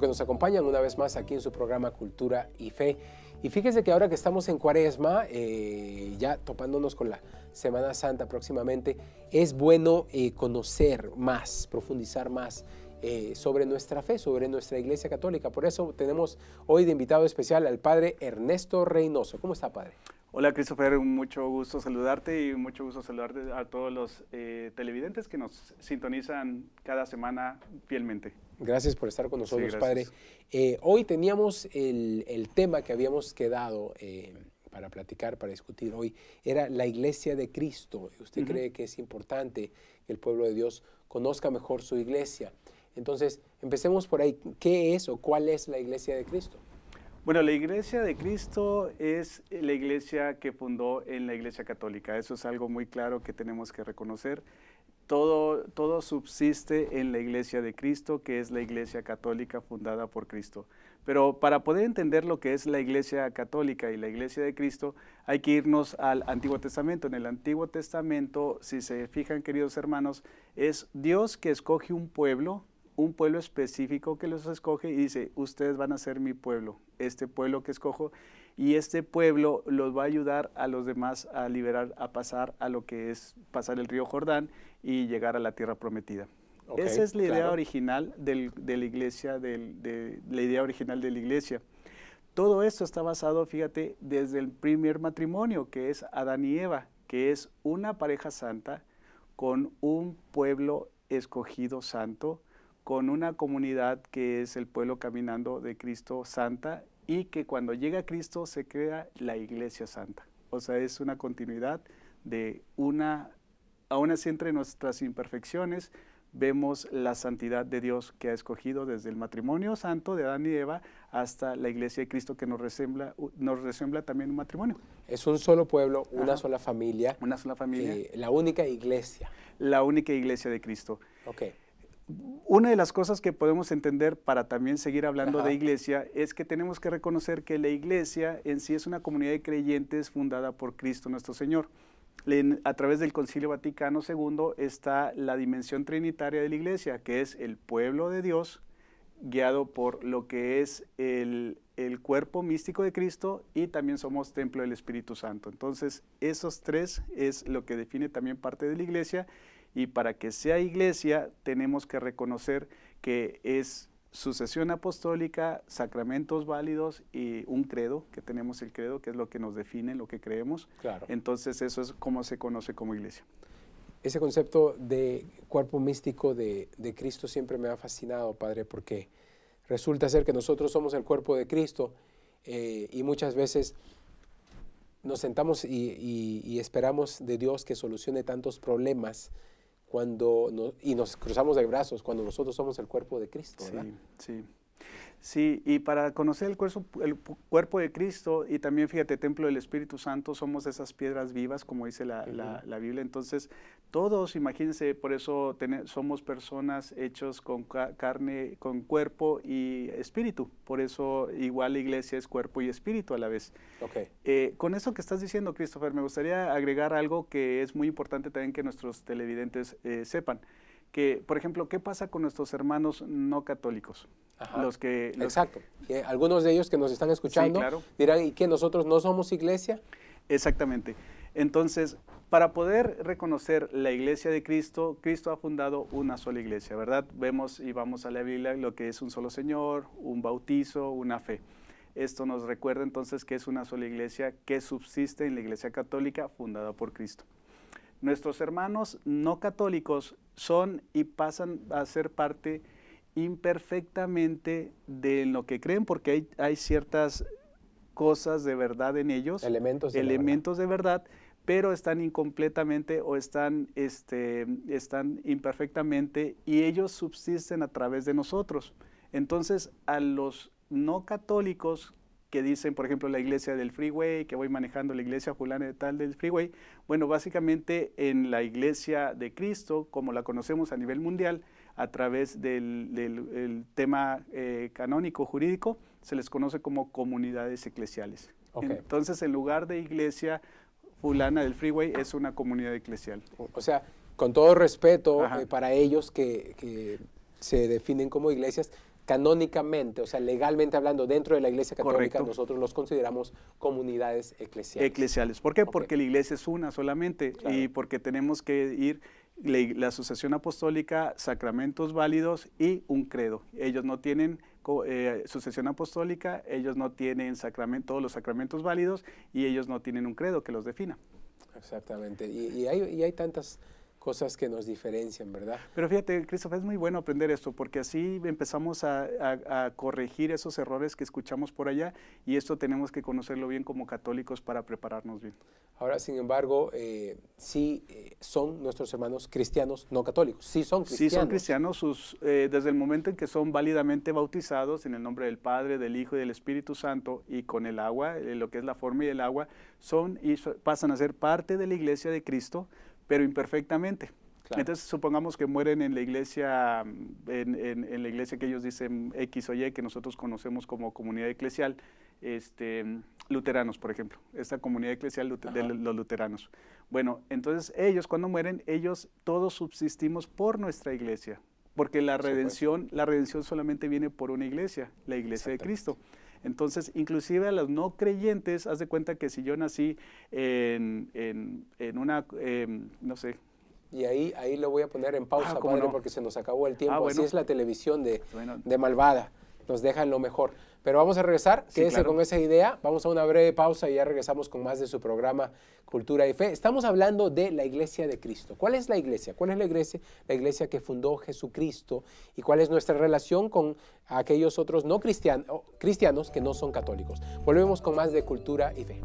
que nos acompañan una vez más aquí en su programa Cultura y Fe. Y fíjese que ahora que estamos en Cuaresma, eh, ya topándonos con la Semana Santa próximamente, es bueno eh, conocer más, profundizar más eh, sobre nuestra fe, sobre nuestra Iglesia Católica. Por eso tenemos hoy de invitado especial al Padre Ernesto Reynoso. ¿Cómo está, Padre? Hola Christopher, mucho gusto saludarte y mucho gusto saludarte a todos los eh, televidentes que nos sintonizan cada semana fielmente. Gracias por estar con nosotros, Padre. Eh, hoy teníamos el, tema que habíamos quedado eh, para platicar, para discutir hoy, era la iglesia de Cristo. ¿Usted cree que es importante que el pueblo de Dios conozca mejor su iglesia? Entonces, empecemos por ahí. ¿Qué es o cuál es la iglesia de Cristo? Bueno, la iglesia de Cristo es la iglesia que fundó en la iglesia católica. Eso es algo muy claro que tenemos que reconocer. Todo, todo subsiste en la iglesia de Cristo, que es la iglesia católica fundada por Cristo. Pero para poder entender lo que es la iglesia católica y la iglesia de Cristo, hay que irnos al Antiguo Testamento. En el Antiguo Testamento, si se fijan, queridos hermanos, es Dios que escoge un pueblo un pueblo específico que los escoge y dice, ustedes van a ser mi pueblo, este pueblo que escojo, y este pueblo los va a ayudar a los demás a liberar, a pasar a lo que es pasar el río Jordán y llegar a la tierra prometida. Esa es la idea original de la iglesia, de, la idea original de la iglesia. Todo esto está basado, fíjate, desde el primer matrimonio, que es Adán y Eva, que es una pareja santa con un pueblo escogido santo, con una comunidad que es el pueblo caminando de Cristo Santa y que cuando llega Cristo se crea la Iglesia Santa. O sea, es una continuidad de una, aún así entre nuestras imperfecciones, vemos la santidad de Dios que ha escogido desde el matrimonio santo de Adán y Eva hasta la iglesia de Cristo que nos resembla, nos resembla también un matrimonio. Es un solo pueblo, una sola familia. Una sola familia. Eh, la única iglesia. La única iglesia de Cristo. Okay una de las cosas que podemos entender para también seguir hablando de iglesia es que tenemos que reconocer que la iglesia en sí es una comunidad de creyentes fundada por Cristo nuestro Señor. a través del Concilio Vaticano II está la dimensión trinitaria de la iglesia, que es el pueblo de Dios, guiado por lo que es el, el cuerpo místico de Cristo y también somos templo del Espíritu Santo. Entonces, esos tres es lo que define también parte de la iglesia y para que sea iglesia tenemos que reconocer que es sucesión apostólica, sacramentos válidos y un credo, que tenemos el credo, que es lo que nos define, lo que creemos. Entonces eso es como se conoce como iglesia. Ese concepto de cuerpo místico de, Cristo siempre me ha fascinado, Padre, porque resulta ser que nosotros somos el cuerpo de Cristo eh, y muchas veces nos sentamos y, y esperamos de Dios que solucione tantos problemas cuando y nos cruzamos de brazos cuando nosotros somos el cuerpo de Cristo. ¿verdad? Sí, sí. Sí, y para conocer el cuerpo, el cuerpo de Cristo y también, fíjate, templo del Espíritu Santo, somos esas piedras vivas, como dice la, Biblia. Entonces, todos, imagínense, por eso somos personas hechos con carne, con cuerpo y espíritu. Por eso, igual la iglesia es cuerpo y espíritu a la vez. Okay. Eh, con eso que estás diciendo, Christopher, me gustaría agregar algo que es muy importante también que nuestros televidentes eh, sepan. Que, por ejemplo, ¿qué pasa con nuestros hermanos no católicos? Los que, Exacto. Eh, algunos de ellos que nos están escuchando dirán, ¿y que nosotros no somos iglesia? Exactamente. Entonces, para poder reconocer la iglesia de Cristo, Cristo ha fundado una sola iglesia, ¿verdad? Vemos y vamos a la Biblia lo que es un solo Señor, un bautizo, una fe. Esto nos recuerda entonces que es una sola iglesia que subsiste en la iglesia católica fundada por Cristo. Nuestros hermanos no católicos son y pasan a ser parte de imperfectamente de lo que creen, porque hay, ciertas cosas de verdad en ellos, elementos de, verdad. verdad, pero están incompletamente o están, este, están imperfectamente y ellos subsisten a través de nosotros. Entonces, a los no católicos que dicen, por ejemplo, la iglesia del freeway, que voy manejando la iglesia fulana de tal del freeway, bueno, básicamente en la iglesia de Cristo, como la conocemos a nivel mundial, a través del, tema eh, canónico jurídico, se les conoce como comunidades eclesiales. Entonces, en lugar de iglesia fulana del freeway, es una comunidad eclesial. O sea, con todo respeto eh, para ellos que, se definen como iglesias, canónicamente, o sea, legalmente hablando, dentro de la Iglesia Católica, nosotros los consideramos comunidades eclesiales. Eclesiales. ¿Por qué? Porque la Iglesia es una solamente y porque tenemos que ir la, sucesión Apostólica, sacramentos válidos y un credo. Ellos no tienen eh, sucesión apostólica, ellos no tienen todos los sacramentos válidos y ellos no tienen un credo que los defina. Exactamente. y, hay, y hay tantas cosas que nos diferencian, ¿verdad? Pero fíjate, Cristóbal, es muy bueno aprender esto, porque así empezamos a, corregir esos errores que escuchamos por allá y esto tenemos que conocerlo bien como católicos para prepararnos bien. Ahora, sin embargo, eh, sí eh, son nuestros hermanos cristianos no católicos, sí son cristianos. Sí son cristianos sus, eh, desde el momento en que son válidamente bautizados en el nombre del Padre, del Hijo y del Espíritu Santo y con el agua, lo que es la forma y el agua, son y pasan a ser parte de la iglesia de Cristo, pero imperfectamente. Entonces supongamos que mueren en la iglesia, en, la iglesia que ellos dicen X o Y, que nosotros conocemos como comunidad eclesial, este, luteranos, por ejemplo, esta comunidad eclesial de los luteranos. Bueno, entonces ellos cuando mueren, ellos todos subsistimos por nuestra iglesia, porque la redención, la redención solamente viene por una iglesia, la iglesia de Cristo. Entonces, inclusive a los no creyentes, haz de cuenta que si yo nací en, en, una, em, no sé, y ahí, ahí lo voy a poner en ah, pausa, porque se nos acabó el tiempo. Ah, Así es la televisión de Malvada nos dejan lo mejor. Pero vamos a regresar, con esa idea, vamos a una breve pausa y ya regresamos con más de su programa Cultura y Fe. Estamos hablando de la Iglesia de Cristo. ¿Cuál es la Iglesia? ¿Cuál es la Iglesia? La Iglesia que fundó Jesucristo y cuál es nuestra relación con aquellos otros no cristianos, cristianos que no son católicos. Volvemos con más de Cultura y Fe.